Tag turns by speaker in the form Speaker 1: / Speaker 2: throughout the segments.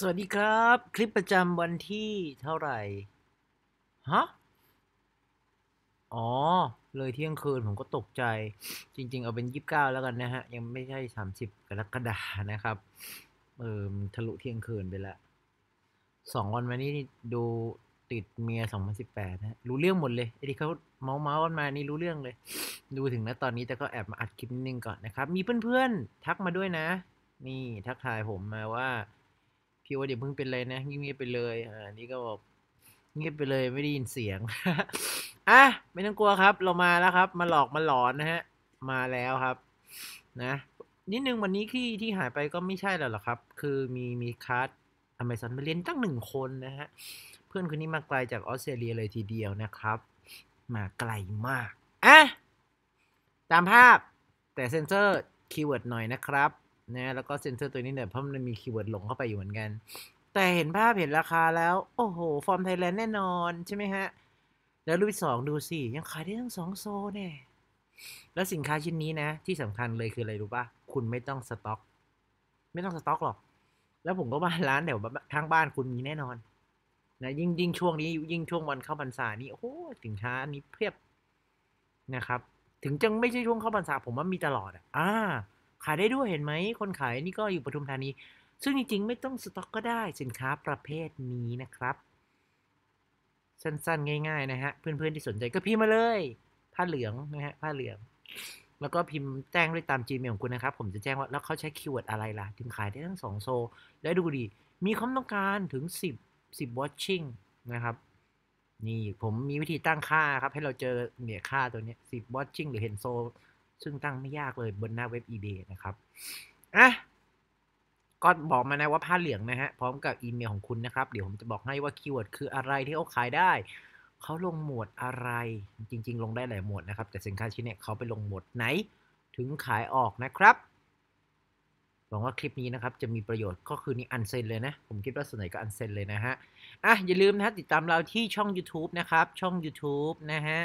Speaker 1: สวัสดีครับ คลิปประจำ วันที่เท่าไหร่ ฮะ อ๋อ เลยเที่ยงคืนผมก็ตกใจ จริง ๆเอาเป็นยี่บเก้าแล้วกันนะฮะ ยังไม่ใช่สามสิบกรกฎานะครับ เออทะลุเที่ยงคืนไปละสองวันมานี้ดูติดเมียสองพันสิบแปดนะรู้เรื่องหมดเลยไอ้ที่เขาเมาเมากันมานี่ รู้เรื่องเลย ดูถึงนะ ตอนนี้แต่ก็แอบมาอัดคลิปนิดนึงก่อนนะครับ มีเพื่อนๆทักมาด้วยนะนี่ทักทายผมมาว่าพี่ว่าเดี๋ยวเพิ่งเป็นไรนะเงียบไปเลย อ่านี่ก็บอกเงียบไปเลย ไม่ได้ยินเสียง อ่ะ ไม่ต้องกลัวครับ เรามาแล้วครับ มาหลอกมาหลอนนะฮะ มาแล้วครับ นะ นิดนึงวันนี้ที่ที่หายไปก็ไม่ใช่แล้วหรอครับ คือมีมีคัสอเมซอนมาเล่นตั้งหนึ่งคนนะฮะ เพื่อนคนนี้มาไกลจากออสเตรเลียเลยทีเดียวนะครับ มาไกลมาก อ่ะ ตามภาพแต่เซนเซอร์คีย์เวิร์ดหน่อยนะครับนะแล้วก็เซ็นเซอร์ตัวนี้เนี่ยเพราะมันมีคีย์เวิร์ดหลงเข้าไปอยู่เหมือนกัน แต่เห็นภาพเห็นราคาแล้ว โอ้โห ฟอร์มไทยแลนด์แน่นอน ใช่ไหมฮะ แล้วรูปที่สองดูสิ ยังขายได้ทั้งสองโซเนี่ย แล้วสินค้าชิ้นนี้นะ ที่สำคัญเลยคืออะไรรู้ป่ะ คุณไม่ต้องสต็อก ไม่ต้องสต็อกหรอก แล้วผมก็มาร้านเดี๋ยวทางบ้านคุณมีแน่นอนนะยิ่งยิ่งช่วงนี้ยิ่งช่วงวันเข้าพรรษานี่โอ้สินค้านี้เพียบนะครับ ถึงจะไม่ใช่ช่วงเข้าพรรษา ผมว่ามีตลอดอ่ะอ่าขายได้ด้วยเห็นไหม คนขายนี่ก็อยู่ปทุมธานีซึ่งจริง ๆ ไม่ต้องสต็อกก็ได้ สินค้าประเภทนี้นะครับ สั้นๆ ง่าย ๆ นะฮะเพื่อน ๆ ที่สนใจก็พิมพ์มาเลยผ้าเหลือง นะฮะผ้าเหลือง แล้วก็พิมพ์แจ้งด้วยตาม Gmail ของคุณนะครับ ผมจะแจ้งว่าแล้วเขาใช้คีย์เวิร์ดอะไรล่ะ ถึงขายได้ทั้งสองโซ และดูดิมีความต้องการถึง10 10 watching นะครับนี่ผมมีวิธีตั้งค่าครับ ให้เราเจอเนี่ยค่าตัวนี้สิบวอชชิ่งหรือเห็นโซซึ่งตั้งไม่ยากเลยบนหน้าเว็บ eBay นะครับ อ่ะก็บอกมานะว่าผ้าเหลืองนะฮะ พร้อมกับอีเมล ของคุณนะครับ เดี๋ยวผมจะบอกให้ว่าคีย์เวิร์ดคืออะไรที่เขาขายได้ เขาลงหมวดอะไร จริงๆ ลงได้หลายหมวดนะครับ แต่สินค้าชิ้นเนี้ยเขาไปลงหมวดไหนถึงขายออกนะครับ หวังว่าคลิปนี้นะครับจะมีประโยชน์ ก็คือนี่อันเซนเลยนะ ผมคิดว่าส่วนใหญ่ก็อันเซนเลยนะฮะ อ่ะอย่าลืมนะะติดตามเราที่ช่อง YouTube นะครับ ช่อง YouTube นะฮะ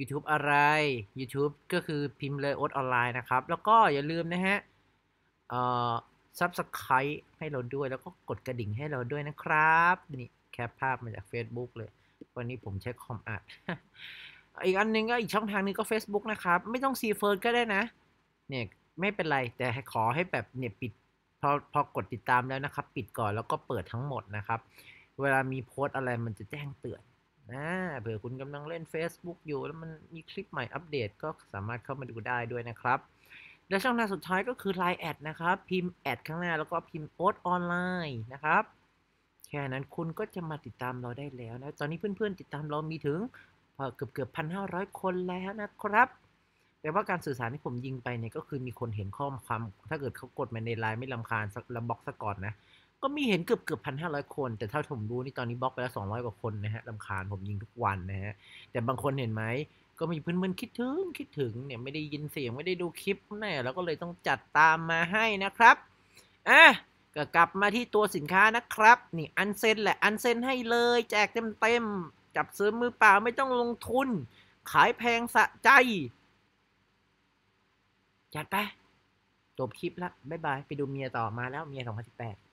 Speaker 1: YouTube อะไร YouTube ก็คือพิมพ์เลยอดออนไลน์นะครับ แล้วก็อย่าลืมนะฮะเอ่อไครต์ให้เราด้วยแล้วก็กดกระดิ่งให้เราด้วยนะครับ นี่แคปภาพมาจาก Facebook เลย วันนี้ผมใช้คอมอัดอีกอันนึงก็อีกช่องทางนึงก็ Facebook นะครับ ไม่ต้องซีเฟิร์สก็ได้นะ เนี่ย ไม่เป็นไร แต่ขอให้แบบเนี่ยปิดพอพอกดติดตามแล้วนะครับ ปิดก่อนแล้วก็เปิดทั้งหมดนะครับ เวลามีโพสอะไรมันจะแจ้งเตือนอ่าเผื่อคุณกำลังเล่น Facebook อยู่ แล้วมันมีคลิปใหม่อัปเดต ก็สามารถเข้ามาดูได้ด้วยนะครับ และช่องทางสุดท้ายก็คือ Line แอดนะครับ พิมพ์แอดข้างหน้าแล้วก็พิมพ์โอ๊ตออนไลน์นะครับ แค่นั้นคุณก็จะมาติดตามเราได้แล้วนะตอนนี้เพื่อนๆติดตามเรามีถึงเกือบเกือบพันห้าร้อยคนแล้วนะครับแต่ว่าการสื่อสารที่ผมยิงไปเนี่ยก็คือมีคนเห็นข้อความ ถ้าเกิดเขากดมาในไลน์ไม่ลำคาญสักลำบ็อกซะก่อนนะก็มีเห็นเกือบเกือบพันห้าร้อยคน แต่เท่าผมรู้นี่ตอนนี้บล็อกไปแล้วสองร้อยกว่าคนนะฮะลำคาญผมยิงทุกวันนะฮะ แต่บางคนเห็นไหม ก็มีเพื่อนๆคิดถึงคิดถึงเนี่ยไม่ได้ยินเสียงไม่ได้ดูคลิปแน่แล้วก็เลยต้องจัดตามมาให้นะครับอ่ะก็กลับมาที่ตัวสินค้านะครับ นี่อันเซ็นแหละอันเซ็นให้เลย แจกเต็มๆจับซื้อมือเปล่าไม่ต้องลงทุน ขายแพงสะใจจัดไปจบคลิปละบ๊ายบาย ไปดูเมียต่อมาแล้วเมีย2018